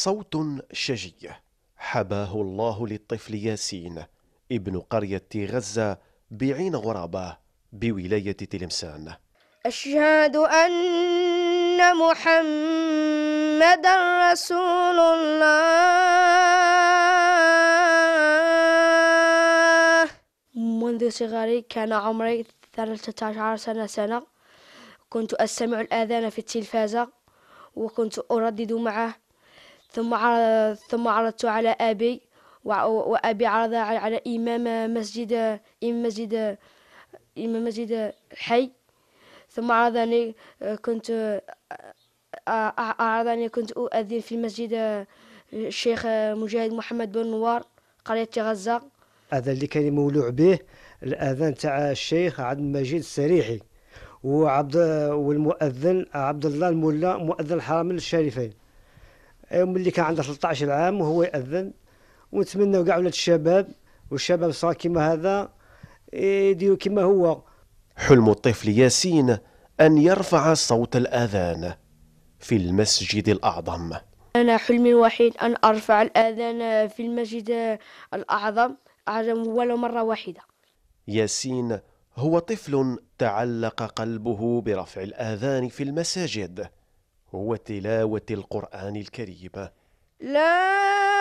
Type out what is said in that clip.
صوت شجي حباه الله للطفل ياسين ابن قرية غزة بعين غرابة بولاية تلمسان أشهد أن محمدا رسول الله منذ صغري كان عمري 13 سنة سنة كنت أستمع الآذان في التلفاز وكنت أردد معه ثم ثم عرضت على أبي وأبي عرض على إمام مسجد إمام مسجد إمام مسجد الحي ثم عرضني كنت أعرضني كنت أؤذن في مسجد الشيخ مجاهد محمد بن نوار قرية غزة هذا اللي كان مولوع به الأذان تاع الشيخ عبد المجيد السريحي وعبد والمؤذن عبد الله الملا مؤذن الحرمين الشريفين أيوة، ملي كان عنده 13 عام وهو يأذن ونتمنى كاع ولاد الشباب والشباب صار كيما هذا يديروا كيما هو حلم الطفل ياسين أن يرفع صوت الآذان في المسجد الأعظم أنا حلمي الوحيد أن أرفع الآذان في المسجد الأعظم أعظم ولو مرة واحدة ياسين هو طفل تعلق قلبه برفع الآذان في المساجد هو تلاوة القرآن الكريم لا